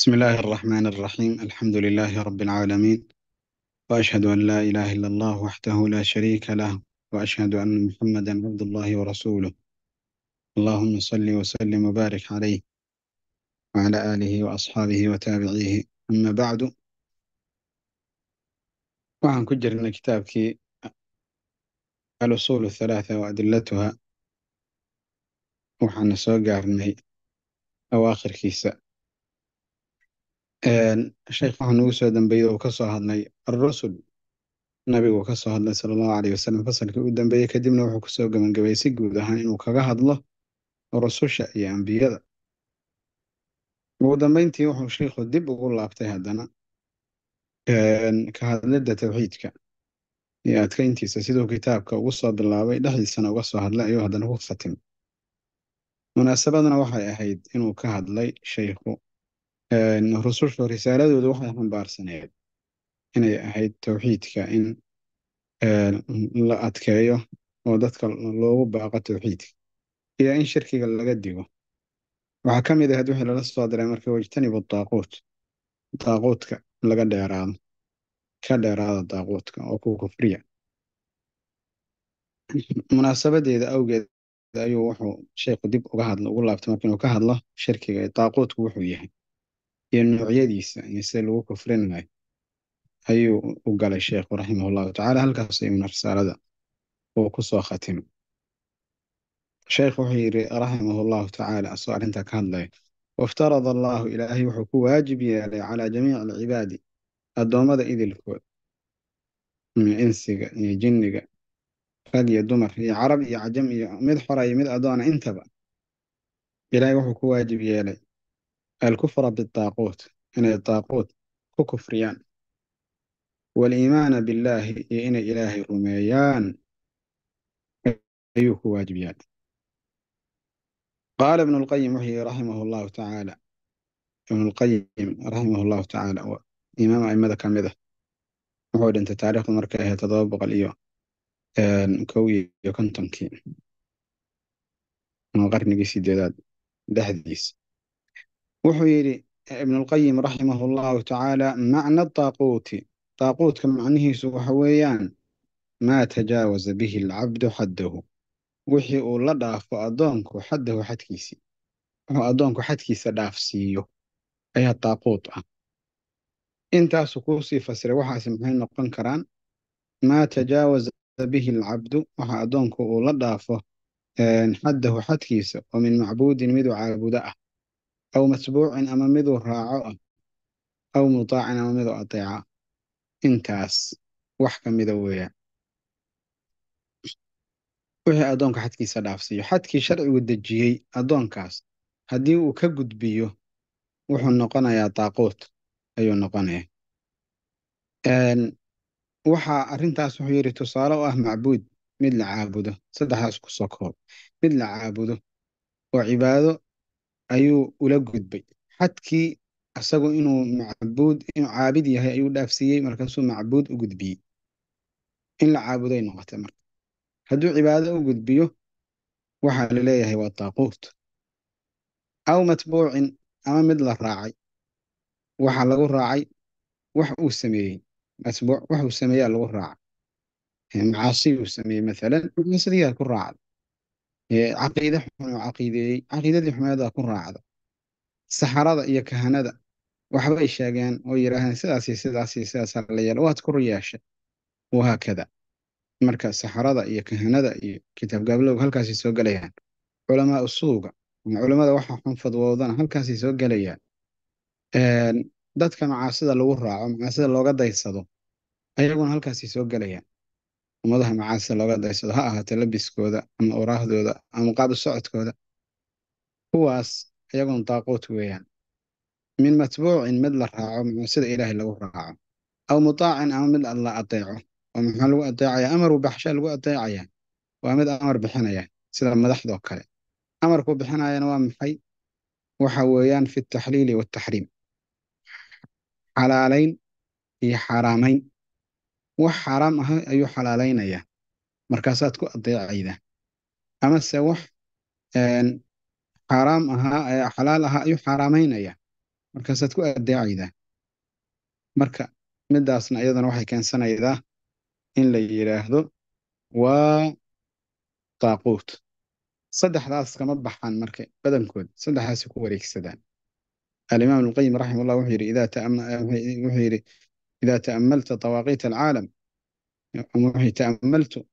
بسم الله الرحمن الرحيم الحمد لله رب العالمين وأشهد أن لا إله إلا الله وحده لا شريك له وأشهد أن محمدا عبد الله ورسوله اللهم صل وسلم وبارك عليه وعلى آله وأصحابه وتابعيه أما بعد وعن كجر من كي الأصول الثلاثة وأدلتها وحن سوقع في أواخر كيسة sheekh waxaan ugu soo dambeeyey uu kasoo hadlay arusul nabigu ka soo hadlay sala allahu aleyh wasalam fasalkii u dambeeyey kadibna wuxuu kusoo gebangabeeyey si guud ahaan inuu kaga hadlo rususha iyo ambiyada ugu dambeyntii wuxuu sheikhu dib ugu laabtay haddana ka hadlidda tawxiidka iyo adkeyntiisa siduu kitaabka ugu soo bilaabay dhexdiisana uga soo hadlay ayuu haddana ku khatimay munaasabadana waxay ahayd inuu ka hadlay sheikhu rusushu risaaladooda waxay xambaarsaneed inay ahayd towxiidka in la adkeeyo oo dadka loogu baaqo towxiidka iyo in shirkiga laga digo waxaa ka mid ahad wixii lala soo diray marka wajtanibu daaquut daaquutka laga dheeraado ka dheeraada daaquutka oo ku kufriya munaasabadeeda awgeed ayuu wuxuu sheekhu dib uga hadla ugu laabtay marka ka hadlo shirkiga daaquutku wuxuu yahay iyo noocyadiisa iyo sida lagu kufrinay ayuu u galay sheekhu raximah allahu tacala halkaas imna risaalada uu kusoo khatimo sheekh wuxuu yidhi raximah allahu tacaala asoo arrintaa ka hadlaya waftarada allahu ilaahay wuxuu ku waajib yeelay calaa jamiici alcibaadi addoommada idilkood insiga iyo jinniga rag iyo dumar iyo carab iyo cajam iyo mid xora iyo mid addoona intaba ilaahay wuxuu ku waajib yeelay alkufra bitaaquut inay taaquut ku kufriyaan waliimaana billaahi iyo inay ilaahay rumeeyaan ayuu ku waajibiyaan qaala ibnu lqayim wuxuu yihi raximahu llahu tacaala ibnu lqayim raximahu llahu tacaala imaam aimada ka mid ah wuxuu dhintay taariikhdu markay ahayd todoba boqol iyo kow iyo kontonkii qarnigii sideedaad dhexdiis wuxuu yidhi ibnulqayim raximah allahu tacaala macna taaquuti taaquutka macnihiisu waxa weeyaan maa tajaawaza bihi alcabdu xaddahu wixii uu la dhaafo addoonku xaddahu xadkiisii wuxuu addoonku xadkiisa dhaafsiiyo ayaa taaquut ah intaasuu kuusii fasiray waxaasi maxay noqon karaan maa tajaawaza bihi alcabdu waxa addoonku uu la dhaafo xaddahu xadkiisa oo min macbuudin mid u caabudo ah aw matbuucin ama miduu raaco aw mutaacin ama miduu adeeca intaas wax ka mida weeyaan wixii addoonka xadkiisa dhaafsiiyo xadkii sharcigu dejiyey addoonkaas haddii uu ka gudbiyo wuxuu noqonayaa daaquut ayuu noqonaya waxaa arrintaas wuxuu yidhi tusaale u ah macbuud mid la caabudo saddexdaas ku soo koob mid la caabudo oo cibaado ayuu ula gudbay xadkii isagoo inuu macbuud inuu caabid yahay ayuu dhaafsiiyey markaasuu macbuud u gudbiyey in la caabuday noqota marka hadduu cibaado u gudbiyo waxaa la leeyahay waa taaquut aw matbuucin ama mid la raacay waxaa lagu raacay wax uu sameeyey matbuuc wax uu sameeyaa lagu raaca macaasi uu sameeyey maalan macaasidiyaa ku raacday caqiide xun oo caqiideeyey caqiidadii xumeeda ku raacda saxarada iyo kahanada waxbay sheegeen oo yidhaahdeen sidaas sidaasi sidaas la yeelo waad ku riyaashay wahaakada marka saxarada iyo kahanada iyo kitaabgaablowga halkaasi soo gelayaan culamaa usuuga ama culammada waxa xun fadwoodana halkaasay soo gelayaan dadka macaasida lagu raaco macaasida looga daysado ayaguna halkaasi soo gelayaan ummadaha macaasi looga daysado ha ahaatee labiskooda ama uraahdooda ama qaab socodkooda kuwaas iyagoon daaquut weeyaan min matbuucin mid la raaco muxuu sida ilaahay lagu raaco aw mutaacin ama mid la adeeco oo maxaa lagu adeecayaa amaruu baxshaa lagu adeecayaa waa mid amar bixinaya sida madaxdoo kale amarkuu bixinayana waa maxay waxa weeyaan fi taxliili wataxriim xalaalayn iyo xaaraamayn wax xaaraam aha ayuu xalaalaynaya markaasaad ku adeecayda amase wax xaraam ahaa xalaal ahaa ayuu xaraamaynaya markaasaad ku adeecayda marka middaasna iyadana waxay keensanaydaa in la yidhaahdo waa taaquut saddexdaas kama baxaan marka badankood saddexdaasay ku wareegsadaan alimaam alqayim raximahullah wuxuu yidhi إذا تأملت طواغيت العالم تأملت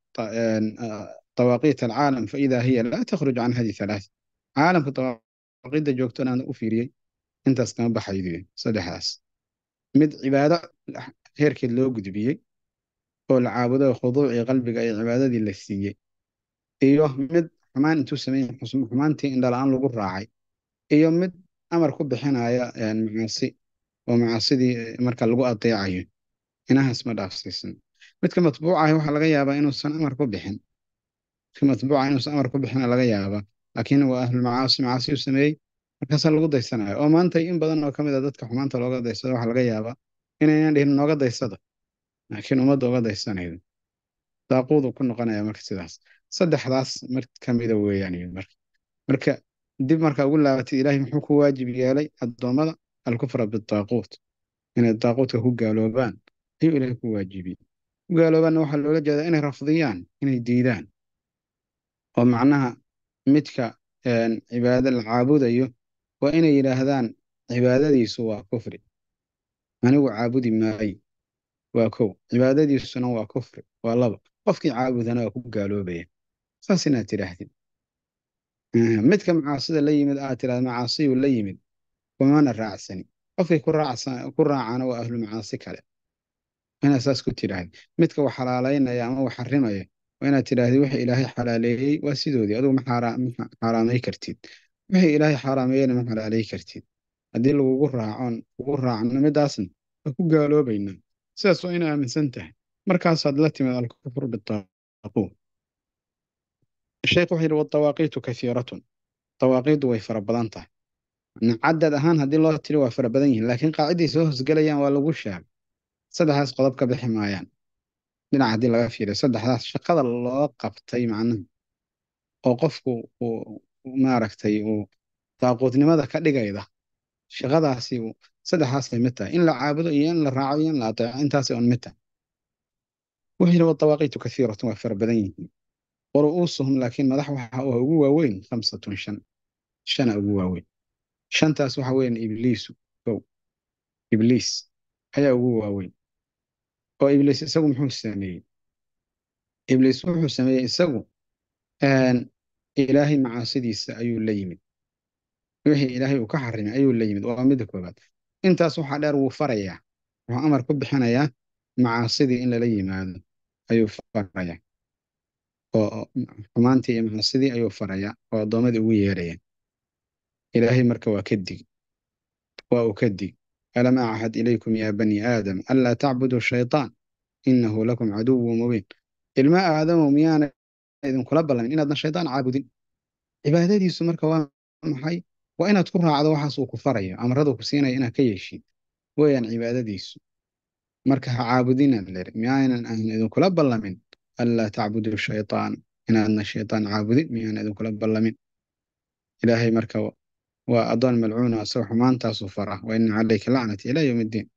طواقيت العالم فإذا هي لا تخرج عن هذه ثلاث caalamka tawaqiidda joogtona aan u fiiriyey intaas kama baxaydiyey saddexdaas mid cibaado heerkeed loo gudbiyey oo la caabudo khuduucii qalbiga ee cibaadadii la siiyey iyo mid xumaan intuu sameyn xumaantii indhala-aan lagu raacay iyo mid amar ku bixinaya macaasi oo macaasidii eh, marka lagu adeecayo inahaas ma dhaafsiisan midka matbuucah ah waxaa laga yaabaa inuusan amar ku bixin midka matbuuca ah inuusan amar ku bixina laga yaabaa laakiin waa ahlulmacaasi macaasiyuu sameeyey markaasaa lagu daysanayo oo maanta in badan oo ka a ah dadka xumaanta looga daysado waxaa laga yaabaa inaynan dhihin nooga daysada laakiin ummadda uga daysanayda daaquudu ku noqonaya marka sidaas saddexdaas mar kamida weeyaan marka dib markaa ugu laabatid ilaahay muxuu ku waajib yeelay addoommada alkufra bitaaquut inay daaquutka ku gaaloobaan ayuu ilaahay ku waajibiyey ku gaaloobaanna waxaa loola jeedaa inay rafdiyaan inay diidaan oo macnaha midka cibaado la caabudayo waa inay yidhaahdaan cibaadadiisu waa kufri anigu caabudi maayo waa kow cibaadadiisuna waa kufri waa laba qofkii caabudana waa ku gaaloobaya saas inaad tidhaahdid midka macaasida la yimid aad tidhahda macaasiyuu la yimid kumana raacsani qofkay ku raacaana waa ahlu macaasi kale inaad saas ku tidhaahdi midka wax xalaalaynaya ama wax xarimaya waa inaad tidhaahdi wixii ilaahay xalaaleeyey waa sidoodii adugu ma xaaraamay kartid wixii ilaahay xaaraameeyena ma xalaalay kartid haddii lagugu raacoon ugu raacno midaasna waa ku gaaloobayna sidaas waa ina aaminsan tahay markaasaad la timid alkufru bitaaquut sheekh wuxuu yidhi wadawaaqiitu kasiiratun dawaaqiidu way fara badan tahay cadad ahaan haddii loo tiri waa fara badan yihiin laakiin qaaciday soo hosgelayaan waa lagu sheegay saddexdaas qodob ka bixi maayaan dhinaca haddii laga fiiriyo saddexdaas shaqada loo qabtay macnaha oo qofku uu maaragtay uu taaquutnimada ka dhigayda shaqadaasi saddexdaasay mid tahay in la caabudo iyo in la raaco iyo in la ateeco intaasay un mid tahay wixina wadawaaqiitu kathiiratun waa fara badan yihiin waru'uusuhum laakiin madax waxa ugu waaweyn khamsatun shan shana ugu waaweyn shantaas waxa weyaan ibliisu kow ibliis ayaa ugu waaweyn oo ibliis isagu muxuu sameeyey ibliis wuxuu sameeyey isagu ilaahay macaasidiisa ayuu la yimid wixii ilaahay uu ka xarimay ayuu la yimid waa midda koobaad intaas waxaa dheer wuu farayaa wuxuu amar ku bixinayaa macaasidii in lala yimaado ayuu farayaa oo xumaantii iyo macaasidii ayuu faraya oo addoommadii ugu yeeraya ilaahay marka waa kadig waa uu kadig alam axad ilaykum yaa bani aadam anlaa tacbuduu shaytaan inahu lakum caduwun mubiin ilma aadamow miyaana idinkula ballamin inaadan shaytaan caabudin cibaadadiisu marka waa maxay waa inaad ku raacdo waxaas uu ku farayo amaradu ku siinayo inaad ka yeeshin weyaan cibaadadiisu marka ha caabudinaan leer miyaanan ahn idinkula ballamin anlaa tacbuduu shaytaan inaadna shaytaan caabudin miyaanan idinkula ballamin ilaahay marka waa adoon malcuuna asagoo ah, xumaantaasuu fara wa ina calayka lacnati ilaa yowm iddiin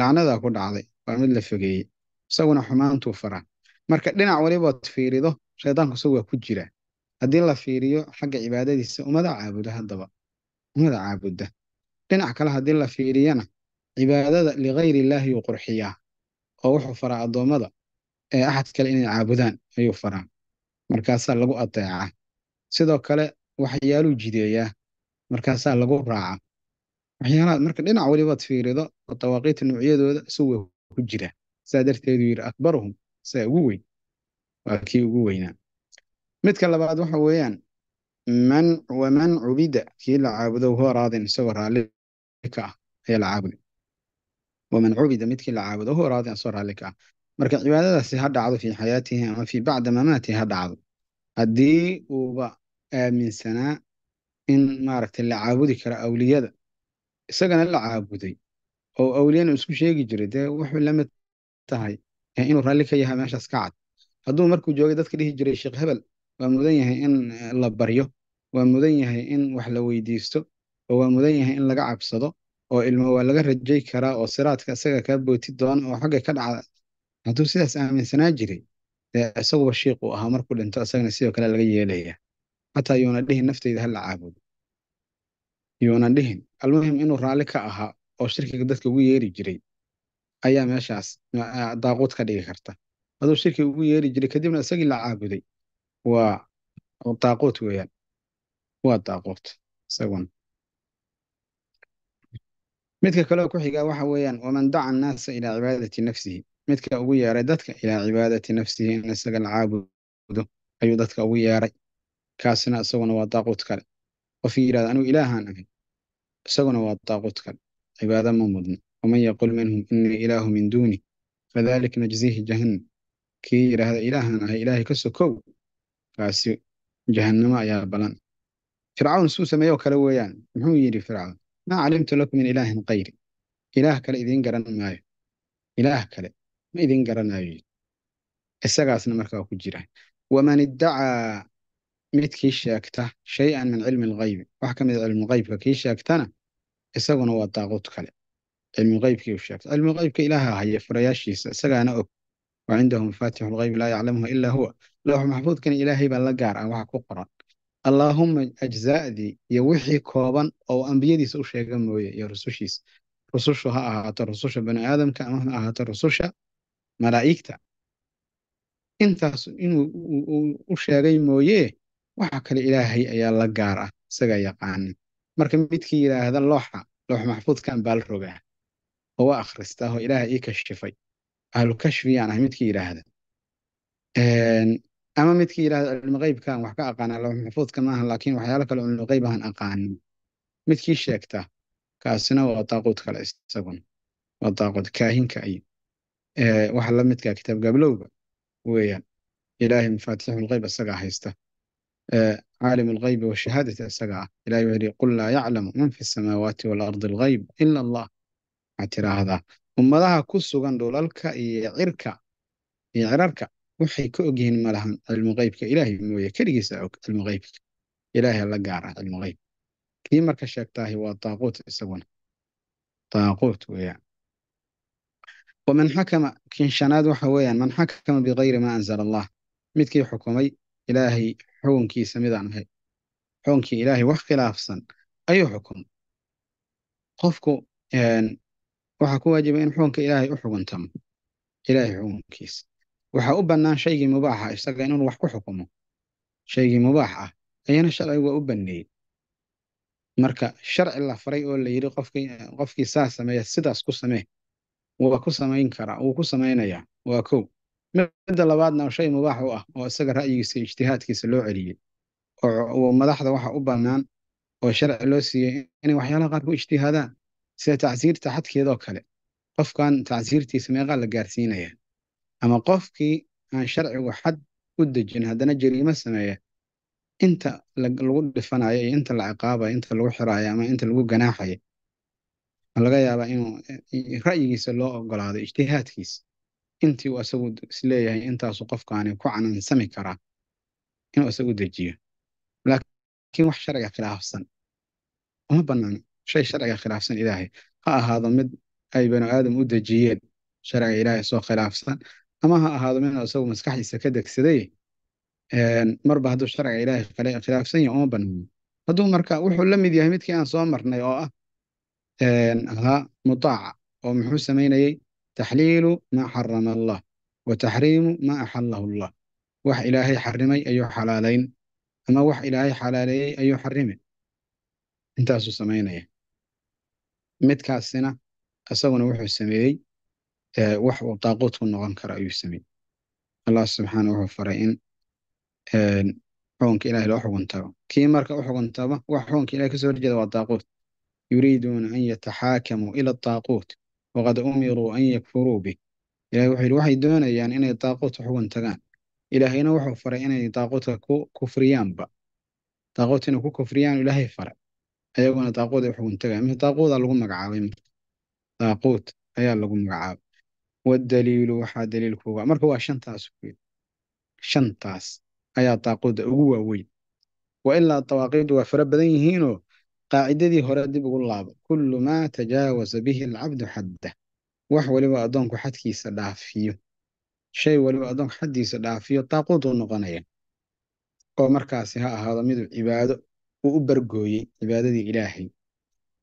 lacnadaa ku dhacday waa mid la fogeeyey isaguna xumaantuu faraa marka dhinac walibood fiirido shaydaanku isagu waa ku jira haddii la fiiriyo xagga cibaadadiisa umada caabuda haddaba ummada caabudda dhinac kale haddii la fiiriyana cibaadada ligayr illaahi yuu qurxiyaa oo wuxuu faraa addoommada ee axad kale inay caabudaan ayuu faraa markaasaa lagu adeecaa sidoo kale waxyaaluu jideeyaa markaasaa lagu raaca waxyaalaha marka dhinac walibaad fiirido tawaaqiita nuucyadooda suwa ku jira saa darteedu yidhi akbaruhum saa ugu weyn waa kii ugu weynaa midka labaad waxa weeyaan man waman cubida kii la caabudo huwa raadin isagoo raalli ah ayaa la caabuday waman cubida midkii la caabudo huwa raadin isagoo raalli ah marka cibaadadaasi ha dhacdo fii xayaatihi ama fii bacda mamaatihi ha dhacdo haddii uuba aaminsanaa in maaragta la caabudi karo awliyada isagana la caabuday oo awliyana isku sheegi jiray dee wuxuu la tahay inuu raalli ka yahay meeshaas ka cad hadduu markuu joogay dadka dhihi jiray sheekh hebel waa mudan yahay in eh, la baryo waa mudan yahay in wax la weydiisto oo waa mudan yahay in laga cabsado oo ilmo waa laga rajay karaa oo siraadka isaga kaa booti doona oo xagga ka dhacda hadduu sidaas aaminsanaa jiray dee isaguba shiiq uu ahaa markuu dhinto isagana sidoo kale laga yeelaya xataa yuuna dhihin nafteyda hala caabudo yuuna dhihin almuhim inuu raalli ka ahaa oo shirkiga dadka ugu yeeri jiray ayaa meeshaas daaquud ka dhigi karta aduu shirkiga ugu yeeri jiray kadibna isagii la caabuday waa daaquut weeyaan waa daaquut isaguna midka kaleo ku xigaa waxa weeyaan waman daca annaasa ilaa cibaadati nafsihi midka ugu yeeray dadka ilaa cibaadati nafsihi in isaga la caabudo ayuu dadka ugu yeeray kaasina isaguna waa daaquud kale qofkii yidhahda anigu ilaahaan ahay isaguna waa daaquud kale cibaada ma mudno waman yaqul minhum inii ilaahu min duuni fadalika najziihi jahannam kii yidhaahda ilaahaan ahay ilaahay ka sokow kaasi jahannamo ayaa balan fircawn suu sameeyoo kale weeyaan muxuu yidhi fircawn maa calimtu lakum min ilaahin kayri ilaah kale idiin garan maayo ilaah kale ma idiin garanayo isagaasna markaa ku jira waman iddacaa midkii sheegta shay-an min cilmi lgaybi wax ka mid a ah cilmulghaybka kii sheegtana isaguna waa daaquud kale cilmuqaybkii u sheegta cilmuqaybka ilaaha haya ah furayaashiisa isagaana og wa cindahum mafaatixu lghaybi laa yaclamuha ilaa huwa looxu maxfuudkana ilaahay baa la gaar ah wax ku qoran allaahuma ajzaadii iyo wixii kooban oo ambiyadiisa u sheega mooye iyo rusushiisa rusushu ha ahaato rususha bani aadamka ama ha ahaato rususha malaa'igta intaas inuu u sheegay mooyee waxa kale ilaahay ayaa la gaar ah isagaa yaqaana marka midkii yidhaahda looxa loox maxfuudkan baal rogaa oo waa akhristaa oo ilaaha ii kashifay ahlukashfiyaan ah midkii yidhaahda ama midkii yidhahda cilmiqeybkan wax ka aqaanaa loox maxfuudka maaha laakiin waxyaalo kale cilmiqeyb ahan aqaanin midkii sheegta kaasina waa daaquud kale isaguna waa daaquud kaahinka iyo waxa la midkaa kitaab gablowga weeyaan ilaahay mafaatixul isagaa haysta caalim alghaybi washahaadata isaga ah ilahay wuxuu yihi qul laa yaclamu man fi samaawaati waalardi alghayb ila allah waxaad tiraahdaa ummadaha ku sugan dhulalka iyo cirka iyo cirarka waxay ka ogyihiin malahan cilmuqeybka ilaahay mooye keligiisa og cilmuqeybka ilaahay la gaara cilmuqeyb kii marka sheegtaahi waa daaquut isaguna daaquut weeyaan waman xakama kiin shanaad waxa weeyaan man xakama bikayri maa anzala midkii xukumay ilaahay xukunkiisa midaan ahay xukunkii ilaahay wax khilaafsan ayuu xukum qofku waxaa ku waajiba in xukunka ilaahay u xuguntamo ilaahay xukunkiisa waxaa u bannaan shaygii mubaaxa ah isaga inuu wax ku xukumo shaygii mubaax ah ayana sharcigu waa u banneeyey marka sharci la faray oo la yidhi qofkii saa sameeya sidaas ku samee waa ku samayn karaa wuu ku samaynayaa waa kow midda labaadna oo shay mubaax u ah oo isaga ra'yigiisa ijtihaadkiisa loo celiyey oo madaxda waxa u bannaan oo sharci loo siiyey inay waxyaalaha qaar ku ijtihaadaan sida tacsiirta xadkeedoo kale qofkan tacsiirtiisa meeqaa la gaarsiinaya ama qofkii aan sharcigu xad u dejin haddana jariimo sameeya inta lagu dhifanayo iyo inta la ciqaabayo inta lagu xiraayo ama inta lagu ganaaxayo laga yaabaa inuu eh, ra'yigiisa loo ogolaado ijtihaadkiisa intii uu asagu isleeyahay intaasuu qofkaani ku canansami karaa inuu isagu dejiyo laakiin wax sharciga khilaafsan uma banaan shay sharciga khilaafsan ilaahay ha ahaado mid ay banu aadam u dejiyeen sharciga ilaahay soo khilaafsan ama ha ahaado mid isagu maskaxdiisa ka degsaday marba hadduu sharciga ilaahay khilaafsan yahay uma banaano hadduu marka wuxuu la mid yahay midkii aan soo marnay oo ah ahaa mutaaca oo muxuu samaynayey taxliilu maa xarama allah wa taxriimu maa axallahu allah wax ilaahay xarimay ayuu xalaalayn ama wax ilaahay xalaaleeyey ayuu xarimi intaasuu samaynaya midkaasina isaguna wuxuu sameeyey wax uu daaquut ku noqon karo ayuu sameeyey allah subxaana wuxuu faray in xukunka ilahay loo xugun kii marka u xuguntaba wax xuunka ilahay kasoo horjeeda waa daaquut yuriiduuna an yataxaakamuu ila daaquut waqad umiruu an yakfuruu bih ilahi wuxuu yidhi waxay doonayaan inay daaquudka xugun tagaan ilaahayna wuxuu faray inay daaquudka ku kufriyaanba daaquut inay ku kufriyaan ilaahay faray ayaguna daaquud ay xugun tagaan mise daaquudaa lagu magacaabay daaquud ayaa lagu magacaabay wadaliilu waxaa daliilkuuga marka waa shantaas kuyd shantaas ayaa daaquudda ugu waaweyn wa ilaa dawaaqiidu waa fara badan yihiinoo qaacidadii hore dib ugu laabo kullu maa tajaawasa bihi alcabdu xadda wax waliba addoonku xadkiisa dhaafiyo shay waliba addoonku xaddiisa dhaafiyo taaquutuu noqonaya oo markaasi ha ahaado miduu cibaado uu u bargooyey cibaadadii ilaahay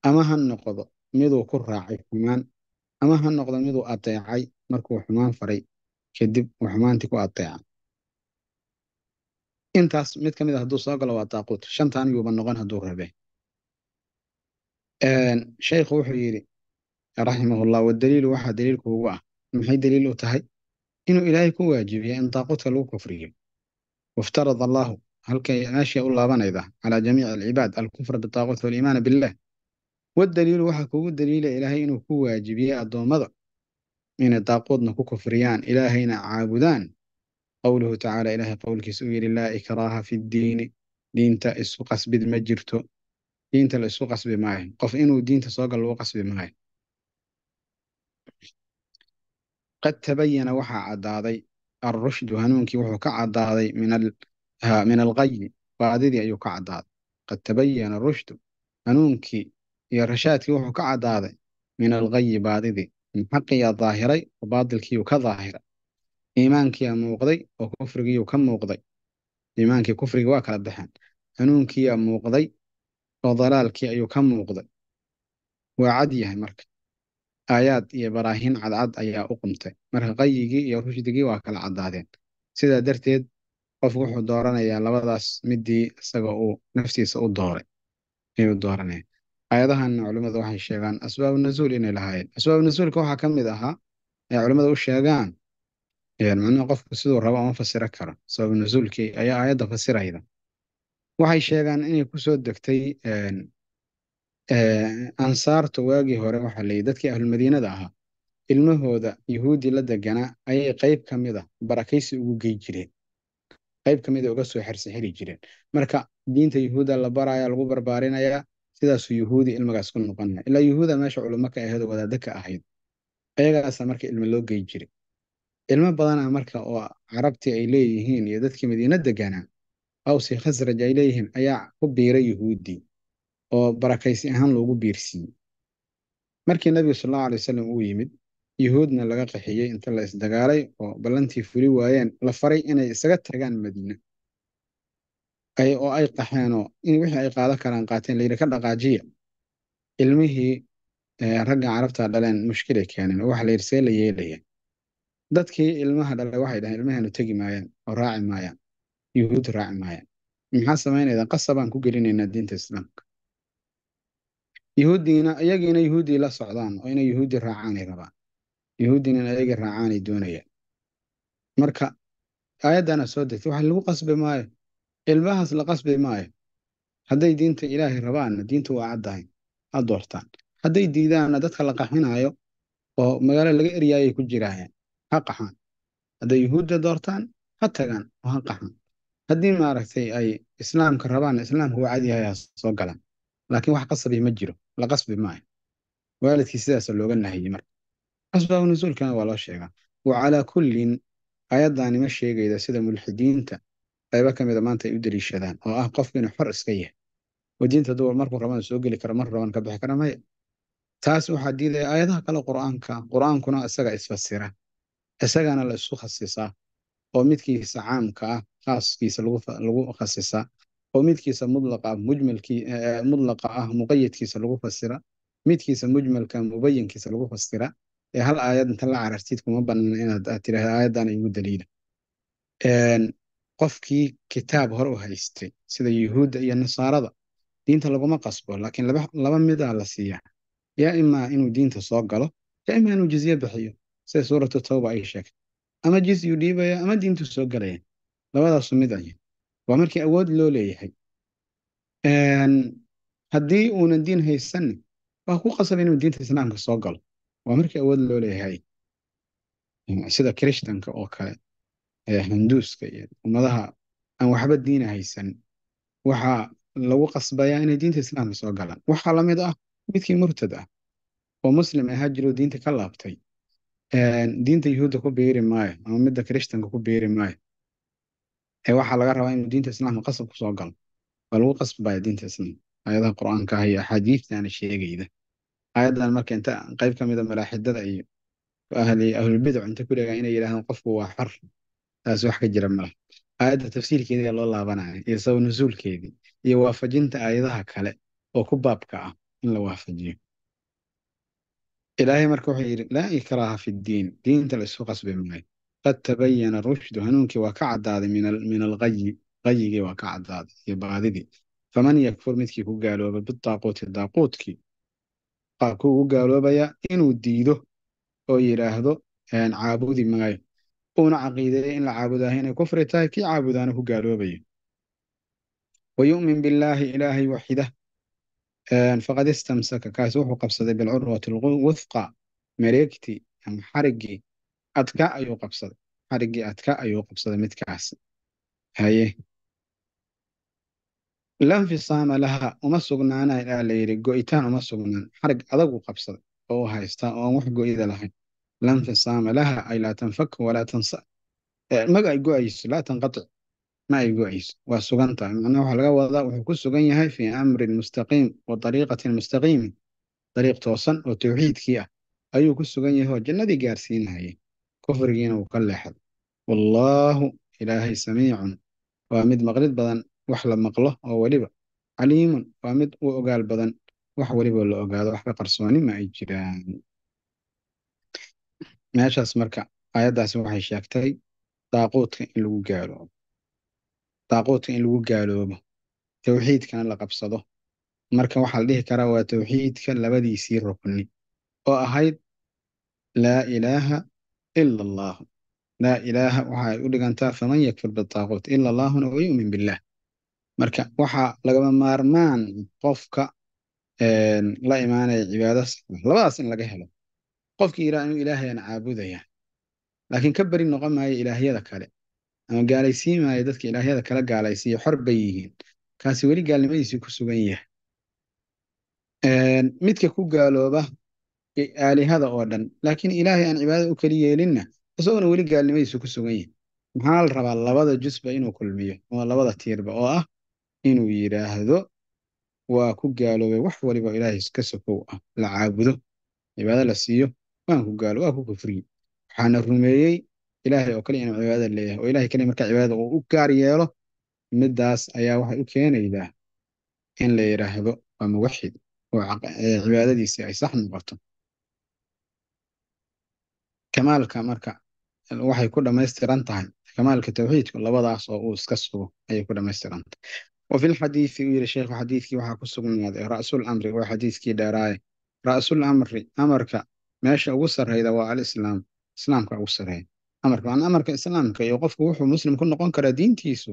ama ha noqdo miduu ku raacay xumaan ama ha noqdo miduu adeecay markuu xumaan faray kadib uu xumaantii ku ateeca intaas mid ka mid a ah hadduu soo galo waa taaquut shantaan noqon hadduu rabe sheekhu wuxuu yidhi raximahullah wadaliilu waxaa daliilku ugu ah maxay daliil u tahay inuu ilaahay ku waajibiya in daaquudka lagu kufriyo waftarad allaahu halkay meesha u laabanayda calaa jamiici alcibaad alkufra bidaaquut waliimaana billah wadaliilu waxaa kugu daliila ilaahay inuu ku waajibiye addoommada inay daaquudna ku kufriyaan ilaahayna caabudaan qowluhu tacaala ilaahay qowlkiis uu yidhi laa ikraaha fi ddiini diinta isu qasbid ma jirto diinta la isu qasbi maayo qof inuu diinta soo gal lagu qasbi maayo qad tabayana waxaa caddaaday alrushdu hanuunkii wuxuu ka caddaaday min alqayi baadidii ayuu ka caddaaday qad tabayana rushdu hanuunkii iyo rashaadkii wuxuu ka caddaaday min alqayi baadidii xaqiyaa daahiray oo baadilkiiyuu ka daahiray iimaankiiyaa muuqday oo kufrigiiyuu ka muuqday iimaankii kufrigii waa kala baxeen hanuunkiiyaa muuqday oo dalaalkii ayuu ka muuqday waa cad yahay marka aayaad iyo baraahin cadcad ayaa u qumtay marka qayigii iyo rushdigii waa kala caddaadeen sidaa darteed qof wuxuu dooranayaa labadaas midii isagoo uu naftiisa u dooray ayuu dooranaya aayadahanna culimmadu waxay sheegaan asbaabu nasuul inay lahaayeen asbaabu nasuulka waxaa ka mid ahaa ay culimmadu u sheegaan macnuhu qofku siduu rabo ama fasiro karo asbaabu nasuulkii ayaa aayadda fasirayda waxay sheegaan inay kusoo degtay ansaarta waagii hore waxaa layidhi dadkii ahlulmadiinada ahaa ilmahooda yuhuudi la degana ayay qayb ka mid ah barakaysi ugu gey jireen qayb ka mid ah uga soo xersixiri jireen marka diinta yuhuuda la baraya lagu barbaarinayaa sidaasuu yuhuudi ilmagaas ku noqonaya ilaa yuhuuda meesha culummo ka ahayd wadaadda ka ahayd ayagaasa marka ilmo loo gey jiray ilmo badana marka oo carabtii ay leeyihiin iyo dadkii madiina deganaa awsi khasraj ay leeyihiin ayaa ku biiray yuhuuddii oo barakaysi ahaan loogu biirsiiyey markii nebigu sal allahu alayi wasalam uu yimid yuhuudna laga qaxiyey inta la isdagaalay oo ballantii fuli waayeen la faray inay isaga tagaan madiine oo ay qaxeenoo in wixii ay qaadan karaan qaateen layidhi ka dhaqaajiya ilmihii eh, ragga carabta dhaleen mushkilay keeneen oo waxa la see la yeelaya dadkii ilmaha dhale waxay dhahay ilmaheenu tegi maayaan oo raaci maayaan yuhuuddu raaci maayaan maxaa samaynaydaan qasab ku gelinaynaa diinta islaamka yuhuuddiina iyagiina yuhuuddii la socdaan oo inay yuhuuddi raacaanay rabaan yuhuuddina ayagii raacaanay doonayaan marka aayaddana soo degtay waxa lagu qasbi maayo ilmahaas la qasbi maayo hadday diinta ilaahay rabaanna diinta waa caddahay ha doortaan hadday diidaanna dadka la qaxinaayo oo magaalo laga eryaayay ku jiraayaan ha qaxaan hadday yuhuudda doortaan ha tagaan oo ha qaxaan haddii maaragtay ay islaamka rabaan islaamka waa cadyahay ha soo galaan laakiin wax qasabi ma jiro la qasbi maaha waalidkii sidaasa looga nahiyey marka asbaabu nusuulkana waa loo sheegaa wa calaa kullin ayaddaani ma sheegayda sida mulxidiinta qaybo ka mida maanta ay u deliishadaan oo ah qofku inuu xor iska yahay oo diinta duwar markuu rabaan soo geli kara mar raban ka bixi kara maya taas waxaa diidaya aayadaha kale qur'aanka qur'aankuna isaga isfasira isagana la isu khasisaa oo midkiisa caamka ah khaaskiisa lagu khasisa oo midkiisa mulaqa mudlaqa ah muqayadkiisa lagu fasira midkiisa mujmalka mubayinkiisa lagu fasira ee hal aayad inta la carartid kuma banaan inaad aad tiraahdo igu daliila qofkii kitaab hore u haystay sida yuhuudda iyo nasaarada diinta laguma qasbo laakiin laba midaa la siiyaa yaa imaa inuu diinta soo galo yaa imaa inuu jizye bixiyo sida suuratu tawba ay sheegtay ama jis yuu dhiibaya ama diintu soo galaya labadaasu mid ahi waa markii awood loo leeyahay haddii uunan diin haysanin waa ku qasab inuu diinta islaamka soo galo waa markii awood loo leeyahay sida kirishtanka oo kale hinduuska iyo ummadaha aan waxba diina haysan waxaa lagu qasbayaa inay diinta islaamka soo galaan waxaa lamid ah midkii murtad ah oo muslim ahaa jiroo diinta ka laabtay diinta yuhuudda ku biiri maayo ama midda krishtanka ku biiri maayo ee waxaa laga rabaa inuu diinta islaamka qasab ku galo waa lagu qasbaya diinta islaamka aayadaha qur-aanka ah iyo axaadiistaana sheegayda aayaddan marka inta qayb ka mida ah malaaxidada iyo ahli ahlulbidac inta ku dhegaa inay yidhahdaan qofku waa xor taas wax ka jira malaha aayadda tafsiirkeediga loo laabanaya iyo sabab nusuulkeedii iyo waafajinta aayadaha kale oo ku baabka ah in la waafajiyo ilaahay marka wuxuu yidhi laa ikraaha fi ddiin diinta la isu qasbi maayo qad tabayana rushdu hanuunkii waa ka caddaaday min alqayi qayigii waa ka caddaaday iyo baadidii faman yakfur midkii ku gaalooba bidaaquuti qaa qaabkuu ugu gaaloobayaa inuu diido oo yidhaahdo caabudi maayo uuna caqiideeya in la caabudaah inay kufri tahay kii caabudaana ku gaaloobaya wa yu'min billaahi ilaahay waxidah faqad istamsaka kaas wuxuu qabsaday bilcurwati wuthqa mareegtii ama xariggii adka ayuu qabsaday xariggii adka ayuu qabsaday midkaas haye lanfisaama laha uma sugnaanayn aa la yidhi go'itaan uma sugnaan xarig adagu qabsaday oo u haystaa aan wax go'ida lahayn lanfisaama laha ay laa tanfak walaa tansa maga go'ayso laa tanqatic macigiis waa sugan tahay macnaha waxaa laga wadaa wuxuu ku sugan yahay fii amrin mustaqiim wa ariiqatin mustaqiimi dariiq toosan oo towxiidkii ah ayuu ku sugan yahay oo jannadii gaarsiinayay kufrigiina uu ka leexday wallaahu ilaahay samiicun waa mid maqlid badan wax la maqlo oo weliba caliimun waa mid u ogaal badan wax weliba la ogaado waxba qarsooni ma ay jiraan meeshaas marka aayaddaasi waxay sheegtay daaquudka in lagu gaaro daaquudka in lagu gaaloobo towxiidkana la qabsado marka waxaa la dhihi karaa waa towxiidka labadiisii rukni oo ahayd laa ilaaha ila allaahu laa ilaaha waxa ay u dhigantaa faman yakfur bitaaquut ila allaahuna wayu'min billah marka waxaa lagama maarmaan qofka la imaanaya cibaado saxa ah, labadaas in laga helo qofkii yidhaha inuu ilaahay aan caabudaya laakiin ka beri noqon maayo ilaahyada kale ama gaalaysiimaayo dadka ilaahyada kala gaalaysiiya xor bay yihiin kaasi weli gaalnimadiisii ku sugan yahay midka ku gaalooba aalihada oo dhan laakiin ilaahay aan cibaadada u keli yeelinna isagoona weli gaalnimadiisi ku sugan yahay maxaa la rabaa labada jusba inuu kulmiyo ama labada tiirba oo ah inuu yidhaahdo waa ku gaaloobay wax waliba ilaahay iska sokow ah la caabudo cibaado la siiyo waan ku gaalo waa ku kufriye waxaana rumeeyey ilaahay oo kale inuu cibaada leeyahay oo ilahay kale markaa cibaadada uu u gaar yeelo middaas ayaa waxay u keenaydaa in la yidhaahdo waa muwaxid oo cibaadadiisii ay sax noqoto kamaalka marka waxay ku dhamaystiran tahay kamaalka tawxiidku labadaas oo uu iska sugo ayay ku dhamaystiran tahay وفي الحديث يقول الشيخ حديث وحا كسقنا رأس الأمر وحديث كي داراي رأس الأمر أمرك ماشي أقصر هيدا الإسلام إسلامك أقصر هيدا amarka macnaa amarka islaamka iyo qofku wuxuu muslim ku noqon karaa diintiisu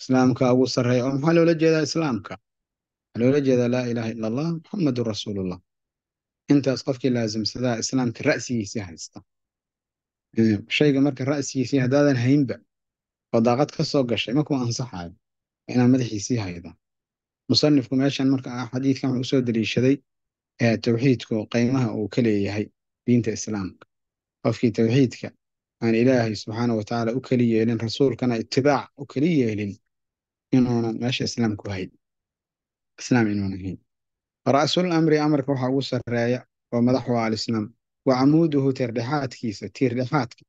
islaamka ugu sarreeya oo maxaa loola jeedaa islaamka waxaa loola jeedaa laa ilaaha ila allah muxamadun rasuulullah intaas qofkii laazimsadaa islaamka ra'sigiisii haysta shayga marka ra'sigiisii haddaadan haynba oo daaqad ka soo gashay markuu ansaxayo inaan madaxiisii hayda musanifku meeshan marka ah xadiidkan wuxuu usoo daliishaday tawxiidku qiimaha uu ka leeyahay diinta islaamka qofkii tawxiidka aan ilaahay subxaana wa u keli yeelin rasuulkana itibaac u keli yeelin inuuna meesha islaamku hayn islaam inuunan hayn ra-sul amri amarka waxa ugu sareeya oo madaxu ah alislaam wa camuuduhu tiirdhexaadkiisa tiirdhexaadka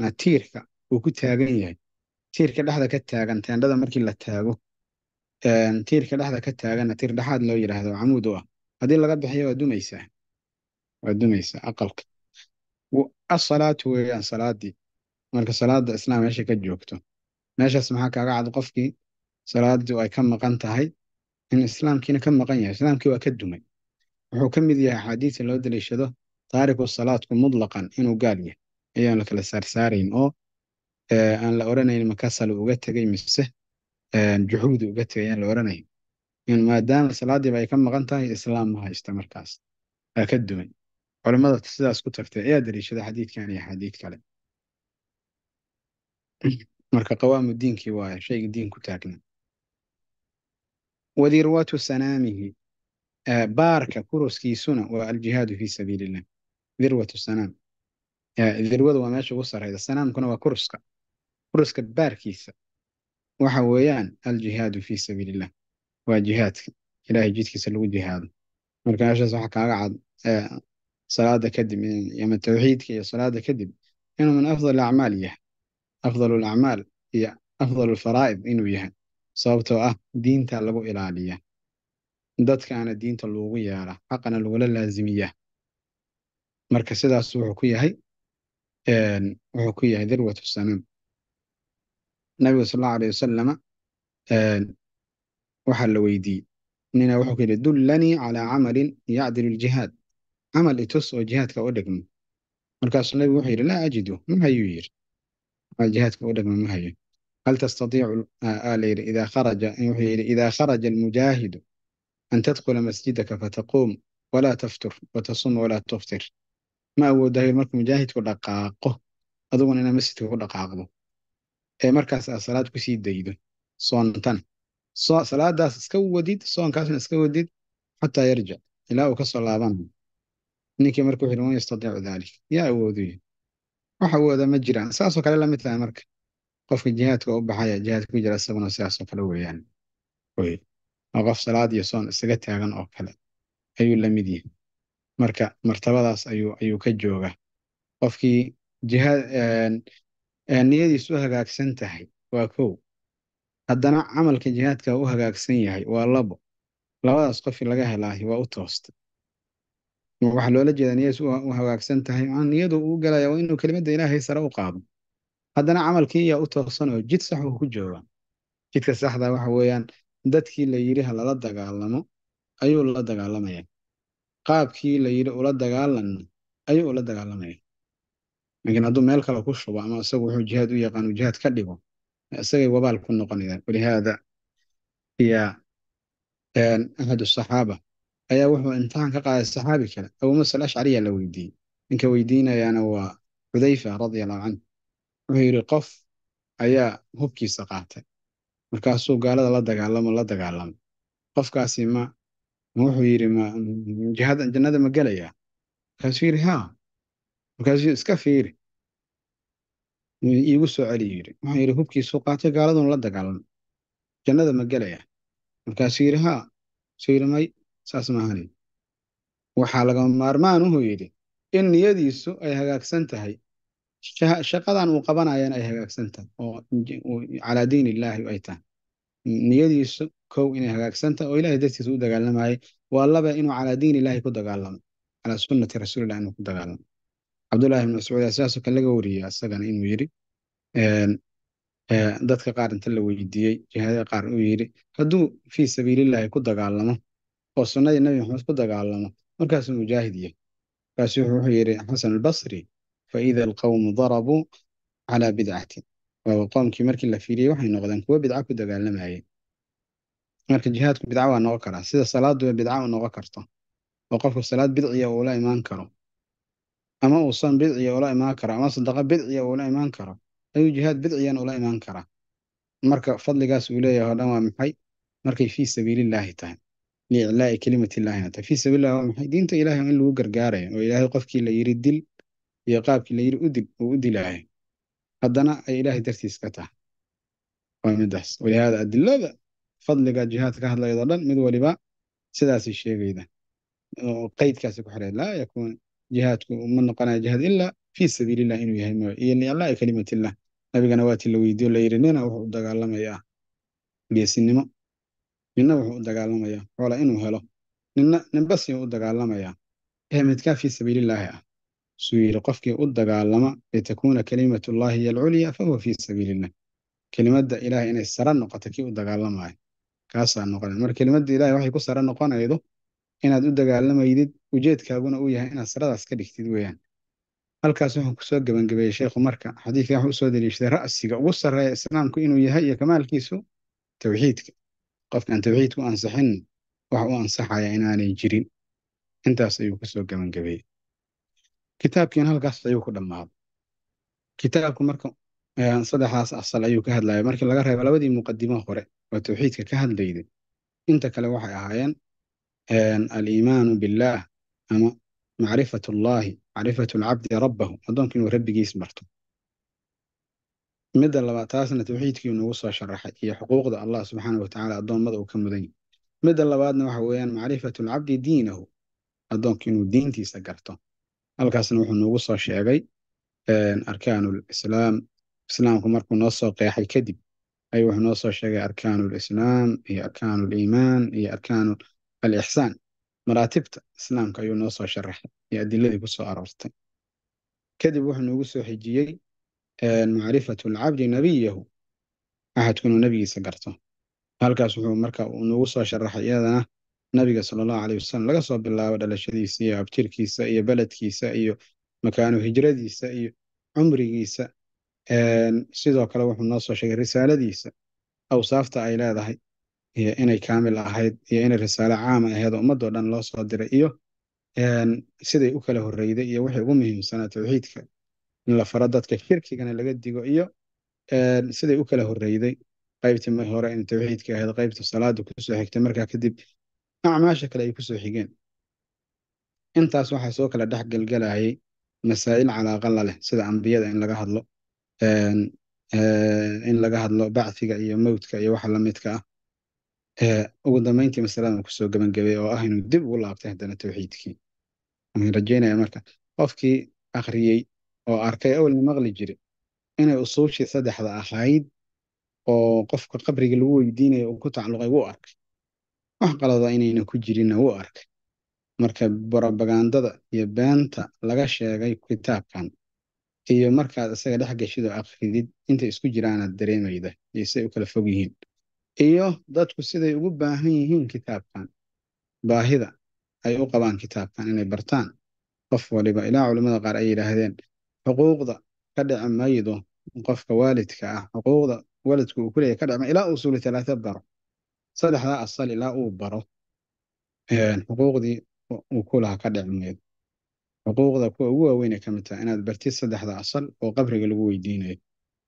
na tiirka uu ku taagan yahay tiirka dhexda ka taagan teendhada markii la taago tiirka dhexda ka taaganna tiirdhexaad loo yidhaahdo camuud u ah haddii laga bixiyo waa dumaysaa waa dumaysaa aqalka asalaatu weeyaan salaadii marka salaada islaam meesha ka joogto meeshaas maxaa kaaga cad qofkii salaadii ay ka maqan tahay in islaamkiina ka maqan yahay islaamkii waa ka dumay wuxuu ka mid yahay axaadiisa loo daliishado taariku salaadku mutlaqan inuu gaal yahay ayaan la kala saarsaarayn oo eh, aan la oranayn makasal uga tegay mise eh, juxuudi uga tegay aan la oranayn in maadaama salaadiiba ay ka maqan tahay islaam ma haysta markaas aa ka dumay culammada sidaas ku tagtay ayaa daliishada xadiidkan iyo xadiid kale marka qawaamu diinkii waayo shayga diin ku taagna wadirwatu sanaamihi baarka kuruskiisuna waa aljihaadu fi sabiili dirwatu sanaam dirwadu waa meesha ugu sarrayda sanaamkuna waa kuruska kuruska baarkiisa waxa weeyaan aljihaadu fi sabiili illah waa jihaadka ilahay jidkiisa lagu jihaado marka meeshaas waxa kaaga cad salaada kadib ama tawxiidka iyo salaada kadib inuu min afdal acmaal yahay afdal alacmaal iyo afdal alfaraa'id inuu yahay sababtoo ah diinta lagu ilaaliya dadkaana diinta loogu yeela xaqana lagula laazimiya marka sidaas wuxuu ku yahay wuxuu ku yahay dirwatu sanuun nabiga sal allahu aleh wasalama waxaa la weydiiyey nina wuxuu ku yidhi dullanii calaa camalin yacdilu ljihaad camal itus oo jihaadka u dhigmo markaasuu nabigu wuxuu yidhi laa ajidu ma yidhi jihaadka u dhama ma hayo hal tastaiicu lyidhi idaa kharaja wuxuu yidhi idaa kharaja almujaahidu an tadkula masjidaka fataquum walaa taftur watasum walaa tuftir ma awoodayo marka mujaahidku dhaqaaqo aduguna inaa masjidka ku dhaqaaqdo ee markaas aad salaad kusii daydo soontan salaadaas iska wadid soonkaasna iska wadid xataa yarjic ilaa uu ka soo laabanayo ninkii marka wuxu yidhi man wax awooda ma jiraan saasoo kale lamid tahay marka qofka jihaadka u baxaya jihaadka ku jira isaguna sidaasoo kale weeyaan oo qof salaad iyo soon isaga taagan oo kale ayuu lamid yihi marka martabadaas ayuu ayuu ka jooga qofkii jihaad niyadiisu u hagaagsan tahay waa kow haddana camalka jihaadka u hagaagsan yahay waa labo labadaas qofkii laga helaahi waa u toosta waxaa loola jeedaa niyadiis u hagaagsan tahay niyadu uu galaya waa inuu kelimadda ilaahay sare u qaado haddana camalkii yaa u toosan oo jid sax uu ku jooga jidka saxda waxa weeyaan dadkii la yidhi ha lala dagaalamo ayuu la dagaalamaya qaabkii la yidhi ula dagaalan ayuu ula dagaalamaya laakiin hadduu meel kale ku shubo ama isagu wuxuu jihaad u yaqaan jihaad ka dhigo isagay wabaal ku noqonayaan walihaada yaa ahadu saxaaba ayaa wuxuu imtixaan ka qaaday saxaabi kale abu muusa la weydiiyey ninka weydiinayaana waa xudayfa radiallahu canh wuxuu yidhi qof ayaa hubkiisa qaatay markaasuu gaalada la dagaalamo la dagaalamay qofkaasi ma wuxuu yidhi ma jannada ma gelayaa markaasuu yidhi haa markaasuu iska fiiri iigu soo celiyu yidhi wuxuu yidhi hubkiisuu qaatay gaaladuna la dagaalamay jannada ma gelayaa markaasuu yidhi haa suu yidhi saas maahani waxaa laga maarmaan uhu yidhi in niyadiisu ay hagaagsan tahay shaqadan uu qabanayana ay hagaagsan tahay oo calaa diin illaahi ay tahay niyadiisu kow inay hagaagsan tahay oo ilahay dartiisa u dagaalamayay waa laba inuu calaa diin illaahi ku dagaalamo calaa sunnati rasuulilah inuu ku dagaalamo cabdullahi ibn mascuud yaa sidaasoo kale laga wariyey asagana inuu yidhi dadka qaar inta la weydiiyey jihaadada qaar uu yidhi hadduu fii sabiilillahi ku dagaalamo oo sunnadii nebi maxamed ku dagaalamo markaasuu mujaahid yahay markaasuu wuxuu yidhi xasan albasri faida alqawmu darabuu cala bidcatin waaba qoomkii markii la fiiriyey waxay noqdeen kuwo bidca ku dagaalamayay marka jihaadku bidca waa noqon karaa sida salaaduba bidca u noqon karto oo qofku salaad bidciya uula imaan karo ama uu son bidciya ula imaan karo ama sadaqo bidciya uula imaan karo ayuu jihaad bidciyan ula imaan karaa marka fadligaas uu leeyahay o dhan waa maxay markay fii sabiilillaahi tahay liiclaa'i kelimati illaahi nata fii sabiillah waa maxay diinta ilaahay in lagu gargaaraya oo ilaahay qofkii la yiri dil iyo qaabkii la yiri udil uu u dilaayo haddana ay ilaahay dartiis ka tahay waa midaas walihaada adilada fadliga jihaadka ka hadlayadoo dhan mid waliba sidaasay sheegayda qaydkaasi ku xiray laa yakuun jihaadku ma noqonaya jihaad ilaa fii sabiilillah inuu yahay mooy iyo liiclaa'i kelimatillah nabigana waatii la weydiyo la yiri nina wuxuu u dagaalamaya geesinimo ninna wuxuu u dagaalamayaa xoola inuu helo ninna ninbasi u dagaalamayaa ee midkaa fii sabiilillaahi ah suu yidhi qofkii u dagaalama litakuuna kalimatullaahi hiya alculyaa fahuwa fii sabiiliillah kelimadda ilaah inay sara noqoto kii u dagaalamaayo kaasaa noqona marka kelimadda ilahay waxay ku sara noqonaydo inaad u dagaalamayidid ujeedkaaguna uu yahay inaad saradaas ka dhigtid weeyaan halkaas wuxuu kusoo gebangabeeyey sheekhu marka xadiidka wuxuu usoo daliishaday ra'siga ugu sarreeya islaamku inuu yahay iyo kamaalkiisu towxiidka qofkaan ku ansaxin wax u ansaxaya inaanay jirin intaas ayuu kasoo gebangabey kitaabkiina halkaas ayuu ku dhammaaday kitaabku marka saddexaas asal ayuu ka hadlaya markii laga reebo labadii muqadimo hore oo tawxiidka ka hadlayday inta kale waxay ahaayeen aliimaanu billaah ama macrifat llaahi macrifatu lcabdi rabbahu addoonku inuu rabbigiis marto midda labaad taasna tawxiidkii nagu soo sharaxay iyo xuquuqda allah subxaana watacaala addoommada uu ka mudan yahy midda labaadna waxa weeyaan macrifatu lcabdi diinahu addoonku inuu diintiisa garto halkaasna wuxuu noogu soo sheegay arkaanu lislaam islaamku markuu noo soo qeexay kadib ayuu wuxuu noo soo sheegay arkaanu lislaam iyo arkaanu liimaan iyo arkaanu alixsaan maraatibta islaamka ayuu noo soo sharaxay iyo adiladii kusoo aroortay kadib wuxuu noogu soo xijiyey macrifatu lcabdi nabiyahu axadku inuu nabigiisa garto halkaas wuxuu marka nagu soo sharaxay iyadana nabiga sala allahu caleyh wasalam laga soo bilaabo dhalashadiisa iyo abtirkiisa iyo beledkiisa iyo makaanu hijradiisa iyo cumrigiisa sidoo kale wuxuu noo soo sheegay risaaladiisa awsaafta ay leedahay iyo inay kaamil ahayd iyo inay risaale caama ahayd oo ummadoo dhan loo soo diray iyo siday u kala horreyday iyo waxay ugu muhiimsanaa tawxiidka in la faro dadka shirkigana laga digo iyo siday u kala horeyday qaybtii ma hore in tawxiidka ahayd qaybta salaada kusoo xigtay markaa kadib acmaasha kale ay kusoo xigeen intaas waxaa soo kala dhex gelgalayay masaa'il calaaqala leh sida ambiyada in laga hadlo in laga hadlo bacfiga iyo mowdka iyo waxa lamidka ah ugu dambeyntii masaladan kusoo gebangabay oo ah inuu dib ugu laabtay haddana tawxiidkii rajeynaya marka qofkii akhriyey oo arkay awal ma maqli jiri inay usuushii saddexda ahayd oo qofka qabriga lagu weydiinaya uu ku tacalluqay wuu arkay wax qalada inayna ku jirinna wuu arkay marka barobagandada iyo beenta laga sheegay kitaabkan iyo markaad isaga dhex gashid oo akridid intay isku jiraanaad dareemayda iyo siday u kala fog yihiin iyo dadku siday ugu baahan yihiin kitaabkan baahida ay u qabaan kitaabkan inay bartaan qof waliba ilaa culimmada qaar ay yidhaahdeen xuquuqda ka dhici maydo qofka waalidka ah xuquuqda waalidku uu kuleeyahy ka dhicma ilaa uu usuuli talaata baro saddexdaa asal ilaa uu baro xuquuqdii uu ku ka dhici maydo xuquuqda kuwa ugu waaweyn ay ka mid tahay inaad bartid saddexda asal oo qabriga lagu weydiinayo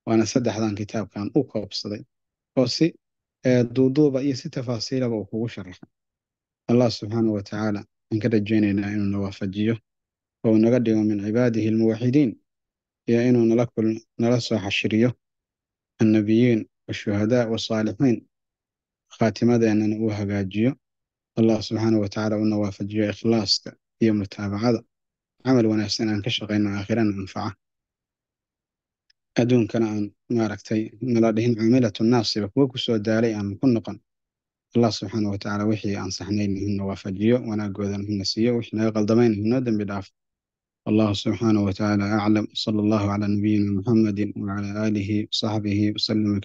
waana saddexdan kitaabkan u koobsaday oo si duuduuba iyo si tafaasiilaba uu kugu sharaxay allah subxaanahu watacaala waan ka rajaynaynaa inuu nawaafajiyo waafajiyo oo naga dhigo min cibaadihi almuwaxidiin iyo inuu nala soo xashiriyo annabiyiin washuhadaa wasaalixiin khaatimadeennana uu hagaajiyo allah subxaanah wa tacala uuna waafajiyo ikhlaaska iyo mutaabacada camal wanaagsan aan ka shaqayno aakhirana anfaca adduunkana aan maaragtay nala dhihin caamilatu naasiba kuwa kusoo daalay aan ku noqon allah subxaana wa tacala wixii aan saxnayn inuu waafajiyo wanaagoodana huna siiyo wixii naga qaldamayn inoo dambi dhaafo الله سبحانه وتعالى أعلم صلى الله على نبينا محمد وعلى آله وصحبه وسلم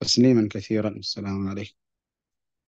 تسليما كثيرا والسلام عليكم